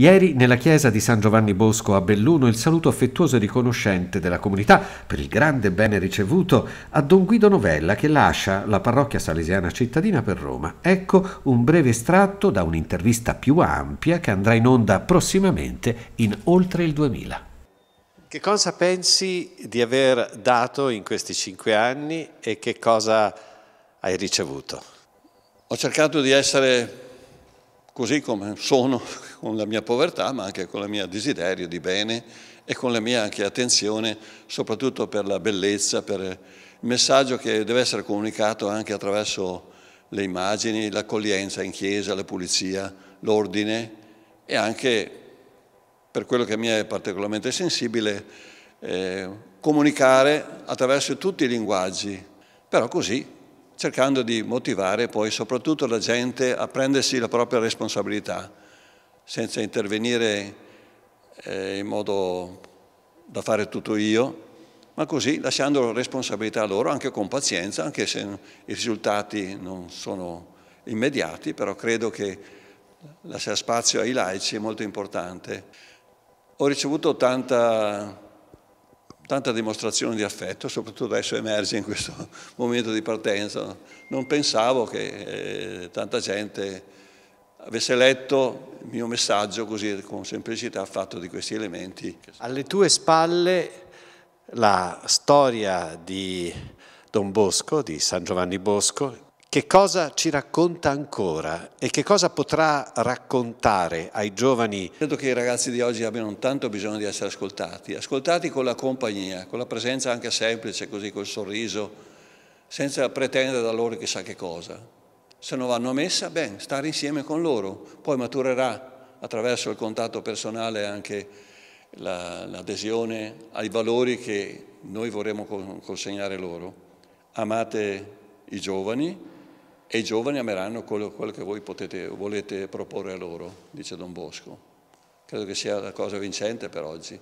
Ieri nella chiesa di San Giovanni Bosco a Belluno il saluto affettuoso e riconoscente della comunità per il grande bene ricevuto a Don Guido Novella che lascia la parrocchia salesiana cittadina per Roma. Ecco un breve estratto da un'intervista più ampia che andrà in onda prossimamente in Oltre il 2000. Che cosa pensi di aver dato in questi cinque anni e che cosa hai ricevuto? Ho cercato di essere così come sono con la mia povertà, ma anche con il mio desiderio di bene e con la mia anche attenzione, soprattutto per la bellezza, per il messaggio che deve essere comunicato anche attraverso le immagini, l'accoglienza in chiesa, la pulizia, l'ordine e anche, per quello che a me è particolarmente sensibile, eh, comunicare attraverso tutti i linguaggi, però così cercando di motivare poi soprattutto la gente a prendersi la propria responsabilità, senza intervenire eh, in modo da fare tutto io, ma così lasciando responsabilità a loro, anche con pazienza, anche se i risultati non sono immediati, però credo che lasciare spazio ai laici è molto importante. Ho ricevuto tanta tanta dimostrazione di affetto, soprattutto adesso emerge in questo momento di partenza. Non pensavo che eh, tanta gente avesse letto il mio messaggio così con semplicità fatto di questi elementi. Alle tue spalle la storia di Don Bosco, di San Giovanni Bosco, che cosa ci racconta ancora e che cosa potrà raccontare ai giovani? Credo che i ragazzi di oggi abbiano tanto bisogno di essere ascoltati, ascoltati con la compagnia, con la presenza anche semplice, così col sorriso, senza pretendere da loro chissà che cosa. Se non vanno a messa, ben, stare insieme con loro, poi maturerà attraverso il contatto personale anche l'adesione ai valori che noi vorremmo consegnare loro. Amate i giovani, e i giovani ameranno quello, quello che voi potete, volete proporre loro, dice Don Bosco. Credo che sia la cosa vincente per oggi.